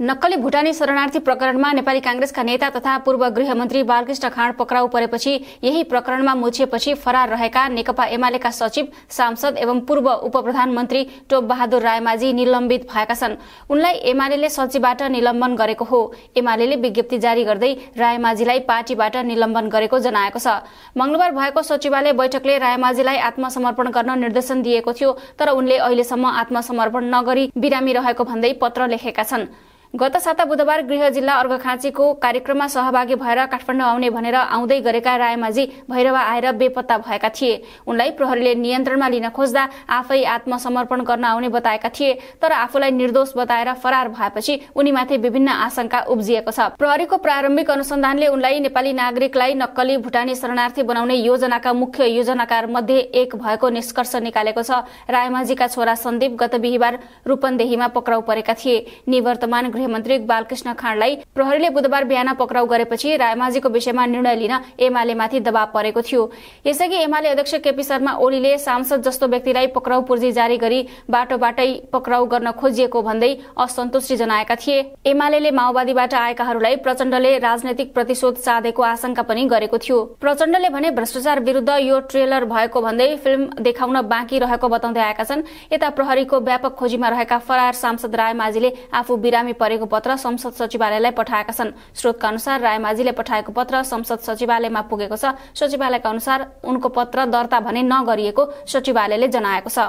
नक्कली भुटानी शरणार्थी प्रकरणमा नेपाली काँग्रेसका नेता तथा पूर्व गृहमन्त्री बालकृष्ण खाँड पक्राउ परेपछि यही प्रकरणमा मुछिएपछि फरार रहेका नेकपा एमालेका सचिव सांसद एवं पूर्व उप प्रधानमन्त्री बहादुर रायमाझी निलम्बित भएका छन् उनलाई एमाले सचिवबाट निलम्बन गरेको हो एमाले विज्ञप्ति जारी गर्दै रायमाझीलाई पार्टीबाट निलम्बन गरेको जनाएको छ मंगलबार भएको सचिवालय बैठकले रायमाझीलाई आत्मसमर्पण गर्न निर्देशन दिएको थियो तर उनले अहिलेसम्म आत्मसमर्पण नगरी बिरामी रहेको भन्दै पत्र लेखेका छन् गत साता बुधबार गृह जिल्ला अर्घखाँचीको कार्यक्रममा सहभागी भएर काठमाडौँ आउने भनेर आउँदै गरेका रायमाझी भैरव आएर बेपत्ता भएका थिए उनलाई प्रहरीले नियन्त्रणमा लिन खोज्दा आफै आत्मसमर्पण गर्न आउने बताएका थिए तर आफूलाई निर्दोष बताएर फरार भएपछि उनीमाथि विभिन्न आशंका उब्जिएको छ प्रहरीको प्रारम्भिक अनुसन्धानले उनलाई नेपाली नागरिकलाई नक्कली भुटानी शरणार्थी बनाउने योजनाका मुख्य योजनाकार मध्ये एक भएको निष्कर्ष निकालेको छ रायमाझीका छोरा सन्दीप गत बिहिबार रूपन्देहीमा पक्राउ परेका थिए निवर्तमान गृहमन्त्री बालकृष्ण खाँडलाई प्रहरीले बुधबार बिहान पक्राउ गरेपछि रायमाझीको विषयमा निर्णय लिन एमालेमाथि दबाव परेको थियो यसअघि एमाले अध्यक्ष केपी शर्मा ओलीले सांसद जस्तो व्यक्तिलाई पक्राउ पूर्जी जारी गरी बाटोबाटै पक्राउ गर्न खोजिएको भन्दै असन्तुष्टि जनाएका थिए एमाले माओवादीबाट आएकाहरूलाई प्रचण्डले राजनैतिक प्रतिशोध साधेको आशंका पनि गरेको थियो प्रचण्डले भने भ्रष्टाचार विरूद्ध यो ट्रेलर भएको भन्दै फिल्म देखाउन बाँकी रहेको बताउँदै आएका छन् यता प्रहरीको व्यापक खोजीमा रहेका फरार सांसद रायमाझीले आफू बिरामी गरेको पत्र संसद सचिवालयलाई पठाएका छन् स्रोतका अनुसार रायमाझीले पठाएको पत्र संसद सचिवालयमा पुगेको छ सचिवालयका अनुसार उनको पत्र दर्ता भने नगरिएको सचिवालयले जनाएको छ